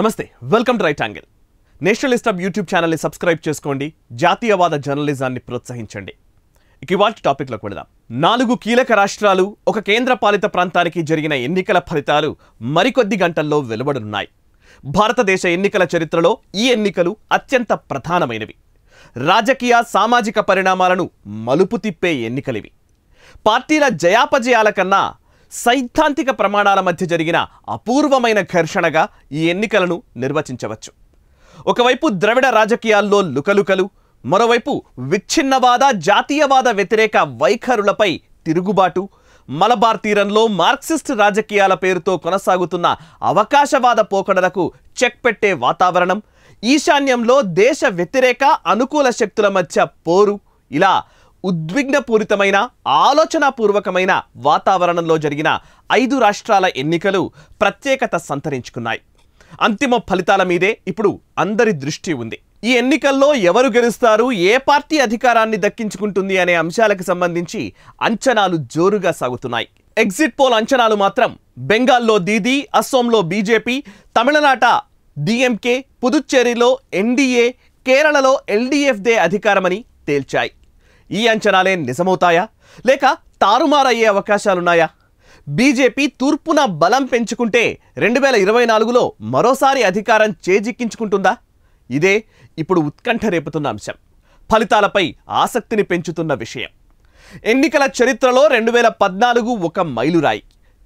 నమస్తే welcome to Right Angle national of YouTube ఛానల్ని subscribe చేసుకోండి జాతీయవాద జర్నలిజాన్ని ప్రోత్సహించండి ఇక ఇవాళ టాపిక్లోకి వెళదాం నాలుగు కీలక రాష్ట్రాలు ఒక కేంద్ర పాలిత ప్రాంతానికి జరిగిన ఎన్నికల ఫలితాలు మరికొద్ది గంటల్లో వెలువడనున్నాయి భారతదేశ ఎన్నికల చరిత్రలో ఈ ఎన్నికలు అత్యంత ప్రధానమైనవి రాజకీయ సామాజిక పరిణామాలను మలుపు తిప్పే ఎన్నికలివి పార్టీల జయాపజయాల కన్నా సైద్ధాంతిక ప్రమాణాల మధ్య జరిగిన అపూర్వమైన ఘర్షణగా ఈ ఎన్నికలను నిర్వచించవచ్చు ఒకవైపు ద్రవిడ రాజకీయాల్లో లుకలుకలు మరోవైపు విచ్ఛిన్నవాద జాతీయవాద వ్యతిరేక వైఖరులపై తిరుగుబాటు మలబార్ తీరంలో మార్క్సిస్ట్ రాజకీయాల పేరుతో కొనసాగుతున్న అవకాశవాద పోకడలకు చెక్ పెట్టే వాతావరణం ఈశాన్యంలో దేశ వ్యతిరేక అనుకూల శక్తుల మధ్య పోరు ఇలా ఉద్విగ్నపూరితమైన ఆలోచనాపూర్వకమైన వాతావరణంలో జరిగిన ఐదు రాష్ట్రాల ఎన్నికలు ప్రత్యేకత సంతరించుకున్నాయి అంతిమ ఫలితాల మీదే ఇప్పుడు అందరి దృష్టి ఉంది ఈ ఎన్నికల్లో ఎవరు గెలుస్తారు ఏ పార్టీ అధికారాన్ని దక్కించుకుంటుంది అనే అంశాలకు సంబంధించి అంచనాలు జోరుగా సాగుతున్నాయి ఎగ్జిట్ పోల్ అంచనాలు మాత్రం బెంగాల్లో దీదీ అస్సోంలో బీజేపీ తమిళనాట డిఎంకే పుదుచ్చేరిలో ఎన్డీఏ కేరళలో ఎల్డీఎఫ్దే అధికారమని తేల్చాయి ఈ అంచనాలే నిజమవుతాయా లేక తారుమారయ్యే అవకాశాలున్నాయా బీజేపీ తూర్పున బలం పెంచుకుంటే రెండు వేల ఇరవై నాలుగులో మరోసారి అధికారం చేజిక్కించుకుంటుందా ఇదే ఇప్పుడు ఉత్కంఠ రేపుతున్న అంశం ఫలితాలపై ఆసక్తిని పెంచుతున్న విషయం ఎన్నికల చరిత్రలో రెండు వేల పద్నాలుగు ఒక మైలురాయి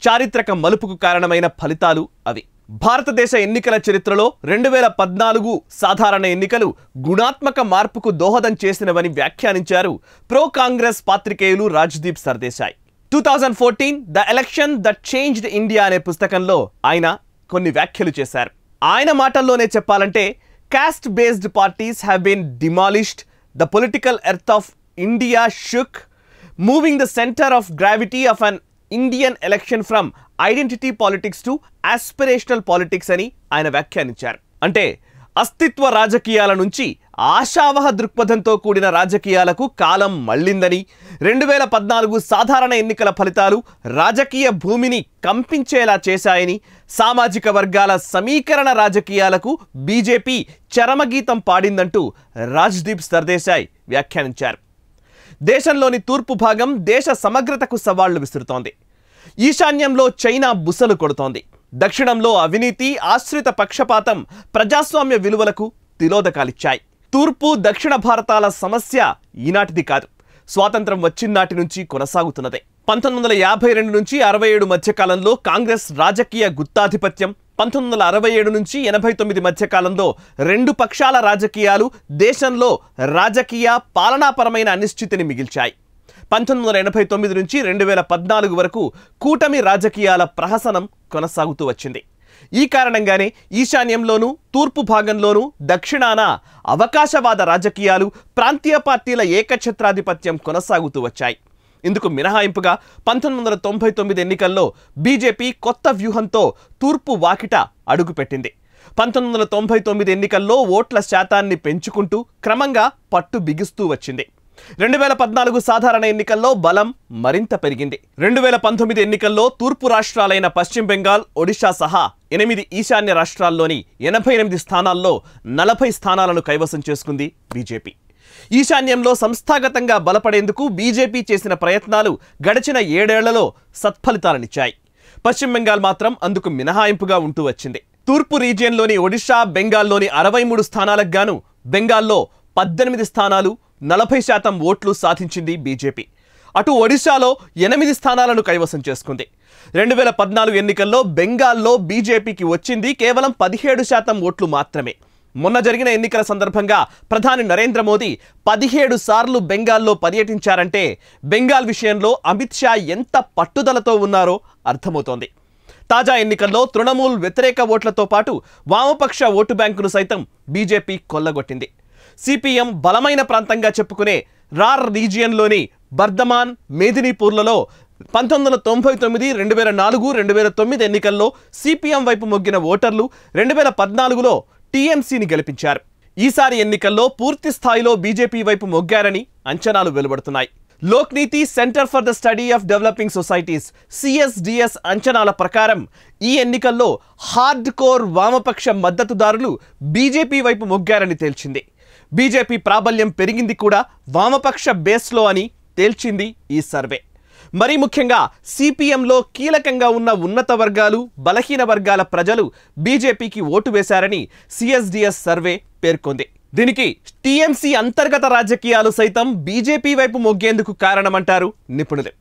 చారిత్రక మలుపుకు కారణమైన ఫలితాలు అవి భారతదేశ ఎన్నికల చరిత్రలో రెండు వేల పద్నాలుగు సాధారణ ఎన్నికలు గుణాత్మక మార్పుకు దోహదం చేసినవని వ్యాఖ్యానించారు ప్రో కాంగ్రెస్ పాత్రికేయులు Rajdeep Sardesai two thousand fourteen the election the changed India అనే పుస్తకంలో ఆయన కొన్ని వ్యాఖ్యలు చేశారు ఆయన మాటల్లోనే చెప్పాలంటే caste based parties have been demolished the political earth of India shook moving the centre of gravity of an Indian election from identity politics to aspirational politics అని ఆయన వ్యాఖ్యానించారు అంటే అస్తిత్వ రాజకీయాల నుంచి ఆశావహ దృక్పథంతో కూడిన రాజకీయాలకు కాలం మళ్ళిందని రెండు వేల పద్నాలుగు సాధారణ ఎన్నికల ఫలితాలు రాజకీయ భూమిని కంపించేలా చేశాయని సామాజిక వర్గాల సమీకరణ రాజకీయాలకు బీజేపీ చరమగీతం పాడిందంటూ రాజ్దీప్ సర్దేశాయ్ వ్యాఖ్యానించారు దేశంలోని తూర్పు భాగం దేశ సమగ్రతకు సవాళ్లు విసురుతోంది ఈశాన్యంలో చైనా బుసలు కొడుతోంది దక్షిణంలో అవినీతి ఆశ్రిత పక్షపాతం ప్రజాస్వామ్య విలువలకు తిలోదకాలిచ్చాయి తూర్పు దక్షిణ భారతాల సమస్య ఈనాటిది కాదు స్వాతంత్రం వచ్చిన్నాటి నుంచి కొనసాగుతున్నదే పంతొమ్మిది వందల యాభై రెండు నుంచి అరవై ఏడు మధ్యకాలంలో కాంగ్రెస్ రాజకీయ గుత్తాధిపత్యం పంతొమ్మిది వందల అరవై ఏడు నుంచి ఎనభై తొమ్మిది మధ్యకాలంలో రెండు పక్షాల రాజకీయాలు దేశంలో రాజకీయ పాలనాపరమైన అనిశ్చితిని మిగిల్చాయి పంతొమ్మిది వందల ఎనభై తొమ్మిది నుంచి రెండు వేల పద్నాలుగు వరకు కూటమి రాజకీయాల ప్రహసనం కొనసాగుతూ వచ్చింది ఈ కారణంగానే ఈశాన్యంలోనూ తూర్పు భాగంలోనూ దక్షిణాన అవకాశవాద రాజకీయాలు ప్రాంతీయ పార్టీల ఏకఛత్రాధిపత్యం కొనసాగుతూ వచ్చాయి ఇందుకు మినహాయింపుగా పంతొమ్మిది వందల తొంభై తొమ్మిది ఎన్నికల్లో బీజేపీ కొత్త వ్యూహంతో తూర్పు వాకిట అడుగుపెట్టింది పంతొమ్మిది వందల తొంభై తొమ్మిది ఎన్నికల్లో ఓట్ల శాతాన్ని పెంచుకుంటూ క్రమంగా పట్టు బిగిస్తూ వచ్చింది రెండు వేల పద్నాలుగు సాధారణ ఎన్నికల్లో బలం మరింత పెరిగింది రెండు వేల పంతొమ్మిది ఎన్నికల్లో తూర్పు రాష్ట్రాలైన పశ్చిమ బెంగాల్ ఒడిషా సహా ఎనిమిది ఈశాన్య రాష్ట్రాల్లోని ఎనభై ఎనిమిది స్థానాల్లో నలభై స్థానాలను కైవసం చేసుకుంది బీజేపీ ఈశాన్యంలో సంస్థాగతంగా బలపడేందుకు బీజేపీ చేసిన ప్రయత్నాలు గడిచిన ఏడేళ్లలో సత్ఫలితాలనిచ్చాయి పశ్చిమ బెంగాల్ మాత్రం అందుకు మినహాయింపుగా ఉంటూ వచ్చింది తూర్పు రీజియన్లోని ఒడిషా బెంగాల్లోని అరవై మూడు స్థానాలకు గాను బెంగాల్లో పద్దెనిమిది స్థానాలు నలభై శాతం ఓట్లు సాధించింది బీజేపీ అటు ఒడిశాలో ఎనిమిది స్థానాలను కైవసం చేసుకుంది రెండు వేల పద్నాలుగు ఎన్నికల్లో బెంగాల్లో బీజేపీకి వచ్చింది కేవలం పదిహేడు శాతం ఓట్లు మాత్రమే మొన్న జరిగిన ఎన్నికల సందర్భంగా ప్రధాని నరేంద్ర మోదీ పదిహేడు సార్లు బెంగాల్లో పర్యటించారంటే బెంగాల్ విషయంలో అమిత్ షా ఎంత పట్టుదలతో ఉన్నారో అర్థమవుతోంది తాజా ఎన్నికల్లో తృణమూల్ వ్యతిరేక ఓట్లతో పాటు వామపక్ష ఓటు బ్యాంకును సైతం బీజేపీ కొల్లగొట్టింది సిపిఎం బలమైన ప్రాంతంగా చెప్పుకునే రార్ రీజియన్లోని బర్ధమాన్ మేదినీపూర్లలో పంతొమ్మిది వందల తొంభై తొమ్మిది రెండు వేల నాలుగు రెండు వేల తొమ్మిది ఎన్నికల్లో సిపిఎం వైపు మొగ్గిన ఓటర్లు రెండు వేల పద్నాలుగులో టీఎంసీని గెలిపించారు ఈసారి ఎన్నికల్లో పూర్తి స్థాయిలో బీజేపీ వైపు మొగ్గారని అంచనాలు వెలువడుతున్నాయి Lokniti centre for the study of developing societies CSDS అంచనాల ప్రకారం ఈ ఎన్నికల్లో హార్డ్ కోర్ వామపక్ష మద్దతుదారులు బీజేపీ వైపు మొగ్గారని తేల్చింది బీజేపీ ప్రాబల్యం పెరిగింది కూడా వామపక్ష బేస్లో అని తేల్చింది ఈ సర్వే మరీ ముఖ్యంగా సిపిఎంలో కీలకంగా ఉన్న ఉన్నత వర్గాలు బలహీన వర్గాల ప్రజలు బీజేపీకి ఓటు వేశారని సిఎస్డిఎస్ సర్వే పేర్కొంది దీనికి టీఎంసీ అంతర్గత రాజకీయాలు సైతం బీజేపీ వైపు మొగ్గేందుకు కారణమంటారు నిపుణులు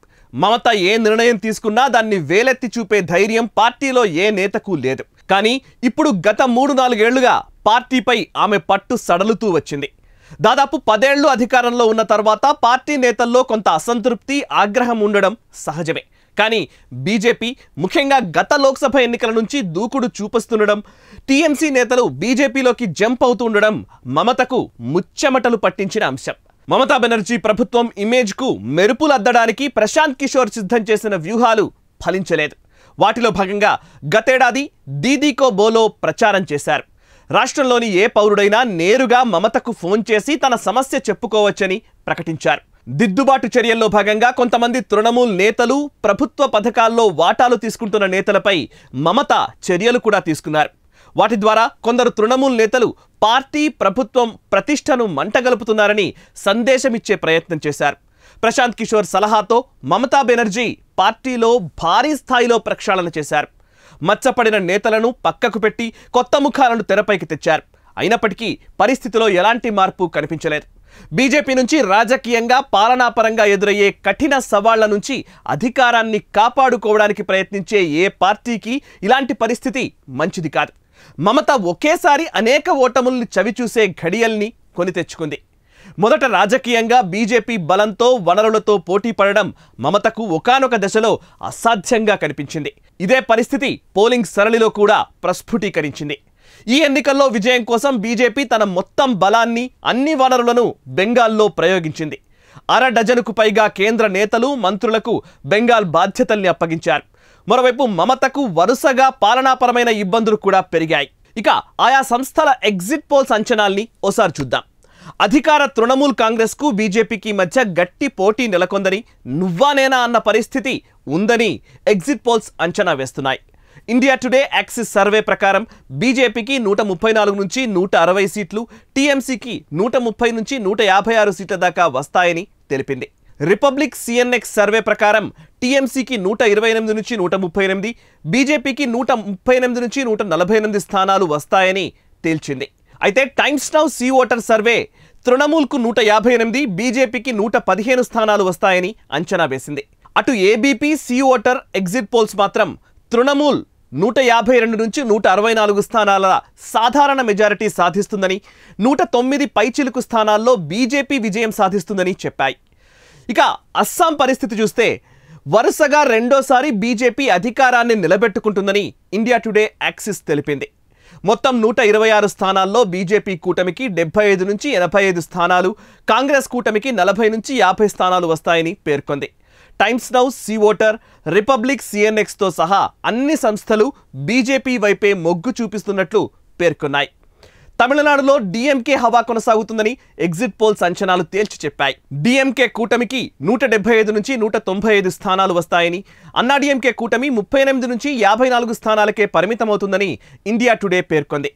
మమత ఏ నిర్ణయం తీసుకున్నా దాన్ని వేలెత్తి చూపే ధైర్యం పార్టీలో ఏ నేతకు లేదు కానీ ఇప్పుడు గత మూడు నాలుగేళ్లుగా పార్టీపై ఆమె పట్టు సడలుతూ వచ్చింది దాదాపు పదేళ్లు అధికారంలో ఉన్న తర్వాత పార్టీ నేతల్లో కొంత అసంతృప్తి ఆగ్రహం ఉండడం సహజమే కానీ బీజేపీ ముఖ్యంగా గత లోక్సభ ఎన్నికల నుంచి దూకుడు చూపిస్తుండడం టీఎంసీ నేతలు బీజేపీలోకి జంప్ అవుతుండడం మమతకు ముచ్చెమటలు పట్టించిన అంశం మమతా బెనర్జీ ప్రభుత్వం ఇమేజ్కు మెరుపులు అద్దడానికి ప్రశాంత్ కిషోర్ సిద్ధం చేసిన వ్యూహాలు ఫలించలేదు వాటిలో భాగంగా గతేడాది దీదీకో బోలో ప్రచారం చేశారు రాష్ట్రంలోని ఏ పౌరుడైనా నేరుగా మమతకు ఫోన్ చేసి తన సమస్య చెప్పుకోవచ్చని ప్రకటించారు దిద్దుబాటు చర్యల్లో భాగంగా కొంతమంది తృణమూల్ నేతలు ప్రభుత్వ పథకాల్లో వాటాలు తీసుకుంటున్న నేతలపై మమత చర్యలు కూడా తీసుకున్నారు వాటి ద్వారా కొందరు తృణమూల్ నేతలు పార్టీ ప్రభుత్వం ప్రతిష్టను మంటగలుపుతున్నారని సందేశమిచ్చే ప్రయత్నం చేశారు ప్రశాంత్ కిషోర్ సలహాతో మమతా బెనర్జీ పార్టీలో భారీ స్థాయిలో ప్రక్షాళన చేశారు మచ్చపడిన నేతలను పక్కకు పెట్టి కొత్త ముఖాలను తెరపైకి తెచ్చారు అయినప్పటికీ పరిస్థితిలో ఎలాంటి మార్పు కనిపించలేదు బీజేపీ నుంచి రాజకీయంగా పాలనాపరంగా ఎదురయ్యే కఠిన సవాళ్ల నుంచి అధికారాన్ని కాపాడుకోవడానికి ప్రయత్నించే ఏ పార్టీకి ఇలాంటి పరిస్థితి మంచిది కాదు మమత ఒకేసారి అనేక ఓటముల్ని చవిచూసే ఘడియల్ని కొని తెచ్చుకుంది మొదట రాజకీయంగా బీజేపీ బలంతో వనరులతో పోటీ పడడం మమతకు ఒకనొక దశలో అసాధ్యంగా కనిపించింది ఇదే పరిస్థితి పోలింగ్ సరళిలో కూడా ప్రస్ఫుటీకరించింది ఈ ఎన్నికల్లో విజయం కోసం బీజేపీ తన మొత్తం బలాన్ని అన్ని వనరులను బెంగాల్లో ప్రయోగించింది అర డజనుకు పైగా కేంద్ర నేతలు మంత్రులకు బెంగాల్ బాధ్యతల్ని అప్పగించారు మరోవైపు మమతకు వరుసగా పాలనాపరమైన ఇబ్బందులు కూడా పెరిగాయి ఇక ఆయా సంస్థల ఎగ్జిట్ పోల్స్ అంచనాల్ని ఓసారి చూద్దాం అధికార తృణమూల్ కాంగ్రెస్కు బీజేపీకి మధ్య గట్టి పోటీ నెలకొందని నువ్వానేనా అన్న పరిస్థితి ఉందని ఎగ్జిట్ పోల్స్ అంచనా వేస్తున్నాయి ఇండియా టుడే యాక్సిస్ సర్వే ప్రకారం బీజేపీకి నూట ముప్పై నాలుగు నుంచి నూట అరవై సీట్లు టీఎంసీకి నూట ముప్పై నుంచి నూట యాభై ఆరు సీట్ల దాకా వస్తాయని తెలిపింది రిపబ్లిక్ సిఎన్ఎక్స్ సర్వే ప్రకారం టీఎంసీకి నూట ఇరవై ఎనిమిది నుంచి నూట ముప్పై ఎనిమిది బీజేపీకి నూట ముప్పై ఎనిమిది నుంచి నూట నలభై ఎనిమిది స్థానాలు వస్తాయని తేల్చింది అయితే Times Now C voter survey తృణమూల్కు నూట యాభై ఎనిమిది బీజేపీకి నూట పదిహేను స్థానాలు వస్తాయని అంచనా వేసింది అటు ABP C voter exit polls మాత్రం తృణమూల్ నూట యాభై రెండు నుంచి నూట అరవై నాలుగు స్థానాల సాధారణ మెజారిటీ సాధిస్తుందని నూట తొమ్మిది పైచిలుకు స్థానాల్లో బీజేపీ విజయం సాధిస్తుందని చెప్పాయి ఇక అస్సాం పరిస్థితి చూస్తే వరుసగా రెండోసారి బీజేపీ అధికారాన్ని నిలబెట్టుకుంటుందని ఇండియా టుడే యాక్సిస్ తెలిపింది మొత్తం నూట ఇరవై ఆరు స్థానాల్లో బీజేపీ కూటమికి డెబ్బై ఐదు నుంచి ఎనభై ఐదు స్థానాలు కాంగ్రెస్ కూటమికి నలభై నుంచి యాభై స్థానాలు వస్తాయని పేర్కొంది Times Now C voter Republic సిఎన్ఎక్స్తో సహా అన్ని సంస్థలు బీజేపీ వైపే మొగ్గు చూపిస్తున్నట్లు పేర్కొన్నాయి తమిళనాడులో డిఎంకే హవా కొనసాగుతుందని ఎగ్జిట్ పోల్స్ అంచనాలు తేల్చి చెప్పాయి డిఎంకే కూటమికి నూట ఐదు నుంచి నూట తొంభై ఐదు స్థానాలు వస్తాయని అన్నా డిఎంకే కూటమి ముప్పై ఎనిమిది నుంచి యాభై నాలుగు స్థానాలకే పరిమితమవుతుందని ఇండియా టుడే పేర్కొంది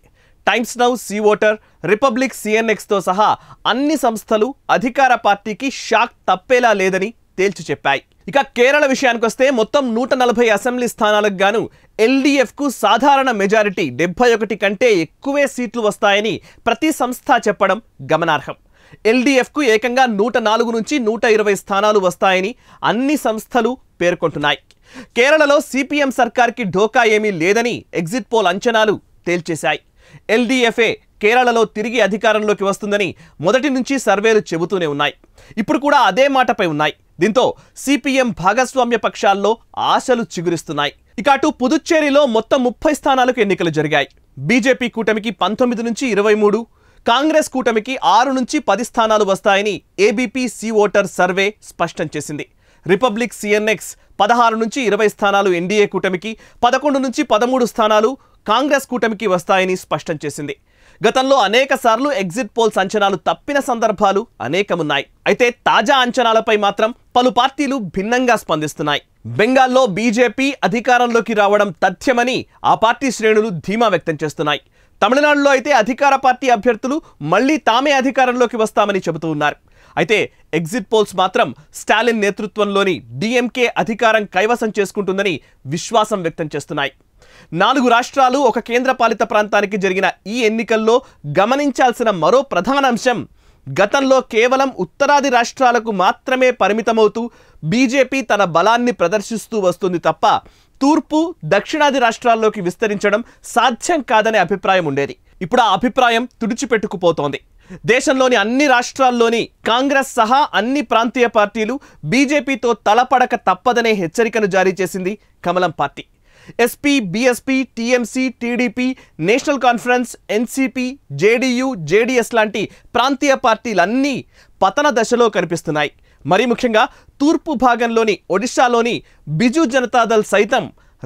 Times Now C voter Republic సిఎన్ఎక్స్తో సహా అన్ని సంస్థలు అధికార పార్టీకి షాక్ తప్పేలా లేదని తేల్చి చెప్పాయి ఇక కేరళ విషయానికి వస్తే మొత్తం నూట నలభై అసెంబ్లీ స్థానాలకు గాను ఎల్డీఎఫ్కు సాధారణ మెజారిటీ డెబ్బై ఒకటి కంటే ఎక్కువే సీట్లు వస్తాయని ప్రతి సంస్థ చెప్పడం గమనార్హం ఎల్డీఎఫ్కు ఏకంగా నూట నాలుగు నుంచి నూట ఇరవై స్థానాలు వస్తాయని అన్ని సంస్థలు పేర్కొంటున్నాయి కేరళలో సిపిఎం సర్కార్కి ఢోకా ఏమీ లేదని ఎగ్జిట్ పోల్ అంచనాలు తేల్చేశాయి ఎల్డీఎఫ్ఏ కేరళలో తిరిగి అధికారంలోకి వస్తుందని మొదటి నుంచి సర్వేలు చెబుతూనే ఉన్నాయి ఇప్పుడు కూడా అదే మాటపై ఉన్నాయి దీంతో సిపిఎం భాగస్వామ్య పక్షాల్లో ఆశలు చిగురిస్తున్నాయి ఇక అటు పుదుచ్చేరిలో మొత్తం ముప్పై స్థానాలకు ఎన్నికలు జరిగాయి బీజేపీ కూటమికి పంతొమ్మిది నుంచి ఇరవై మూడు కాంగ్రెస్ కూటమికి ఆరు నుంచి పది స్థానాలు వస్తాయని ఏబీపీ సి ఓటర్ సర్వే స్పష్టం చేసింది రిపబ్లిక్ సిఎన్ఎక్స్ పదహారు నుంచి ఇరవై స్థానాలు ఎన్డీఏ కూటమికి పదకొండు నుంచి పదమూడు స్థానాలు కాంగ్రెస్ కూటమికి వస్తాయని స్పష్టం చేసింది గతంలో అనేక సార్లు ఎగ్జిట్ పోల్స్ అంచనాలు తప్పిన సందర్భాలు అనేకమున్నాయి అయితే తాజా అంచనాలపై మాత్రం పలు పార్టీలు భిన్నంగా స్పందిస్తున్నాయి బెంగాల్లో బీజేపీ అధికారంలోకి రావడం తథ్యమని ఆ పార్టీ శ్రేణులు ధీమా వ్యక్తం చేస్తున్నాయి తమిళనాడులో అయితే అధికార పార్టీ అభ్యర్థులు మళ్లీ తామే అధికారంలోకి వస్తామని చెబుతూ ఉన్నారు అయితే ఎగ్జిట్ పోల్స్ మాత్రం స్టాలిన్ నేతృత్వంలోని డిఎంకే అధికారం కైవసం చేసుకుంటుందని విశ్వాసం వ్యక్తం చేస్తున్నాయి నాలుగు రాష్ట్రాలు ఒక కేంద్రపాలిత ప్రాంతానికి జరిగిన ఈ ఎన్నికల్లో గమనించాల్సిన మరో ప్రధాన అంశం గతంలో కేవలం ఉత్తరాది రాష్ట్రాలకు మాత్రమే పరిమితమవుతూ బీజేపీ తన బలాన్ని ప్రదర్శిస్తూ వస్తుంది తప్ప తూర్పు దక్షిణాది రాష్ట్రాల్లోకి విస్తరించడం సాధ్యం కాదనే అభిప్రాయం ఉండేది ఇప్పుడు ఆ అభిప్రాయం తుడిచిపెట్టుకుపోతోంది దేశంలోని అన్ని రాష్ట్రాల్లోని కాంగ్రెస్ సహా అన్ని ప్రాంతీయ పార్టీలు బీజేపీతో తలపడక తప్పదనే హెచ్చరికను జారీ చేసింది కమలం party SP BSP TMC TDP National Conference NCP JDU JDS లాంటి ప్రాంతీయ పార్టీలన్నీ పతన దశలో కనిపిస్తున్నాయి మరి ముఖ్యంగా తూర్పు భాగంలోని ఒడిశాలోని బిజు జనతాదళ్ సైతం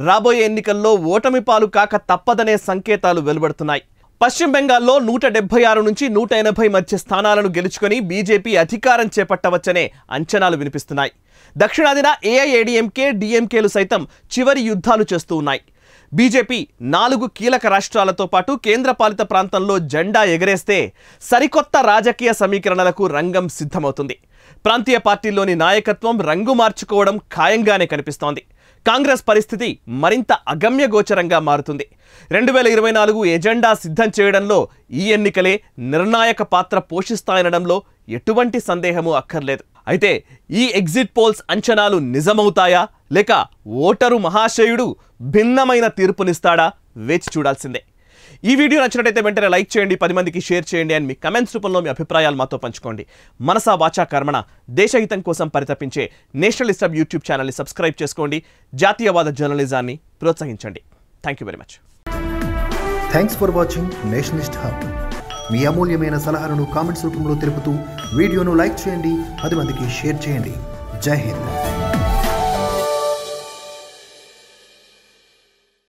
రాబోయే ఎన్నికల్లో ఓటమి పాలు కాక తప్పదనే సంకేతాలు వెలువడుతున్నాయి పశ్చిమ బెంగాల్లో నూట డెబ్బై ఆరు నుంచి నూట ఎనభై మధ్య స్థానాలను గెలుచుకొని బీజేపీ అధికారం చేపట్టవచ్చనే అంచనాలు వినిపిస్తున్నాయి దక్షిణాదిన ఏఐఏడిఎంకే డిఎంకేలు సైతం చివరి యుద్ధాలు చేస్తూ ఉన్నాయి బీజేపీ నాలుగు కీలక రాష్ట్రాలతో పాటు కేంద్రపాలిత ప్రాంతంలో జెండా ఎగరేస్తే సరికొత్త రాజకీయ సమీకరణలకు రంగం సిద్ధమవుతుంది ప్రాంతీయ పార్టీల్లోని నాయకత్వం రంగు మార్చుకోవడం ఖాయంగానే కనిపిస్తోంది కాంగ్రెస్ పరిస్థితి మరింత అగమ్యగోచరంగా మారుతుంది రెండు వేల ఇరవై నాలుగు ఎజెండా సిద్ధం చేయడంలో ఈ ఎన్నికలే నిర్ణాయక పాత్ర పోషిస్తాయనడంలో ఎటువంటి సందేహము అక్కర్లేదు అయితే ఈ ఎగ్జిట్ పోల్స్ అంచనాలు నిజమవుతాయా లేక ఓటరు మహాశయుడు భిన్నమైన తీర్పునిస్తాడా వేచి చూడాల్సిందే ఈ వీడియో నచ్చినట్టయితే వెంటనే లైక్ చేయండి పది మందికి షేర్ చేయండి అండ్ మీ కమెంట్స్ రూపంలో మీ అభిప్రాయాలు మాతో పంచుకోండి మనసా వాచా కర్మణ దేశహితం కోసం పరితపించే నేషనలిస్ట్ సబ్ యూట్యూబ్ ఛానల్ని సబ్స్క్రైబ్ చేసుకోండి జాతీయవాద జర్నలిజాన్ని ప్రోత్సహించండి thank you very much thanks for watching nationalist hub మీ అమూల్యమైన సలహాలను కామెంట్స్ రూపంలో తెలుపుతూ వీడియోను లైక్ చేయండి పది మందికి షేర్ చేయండి జై హింద్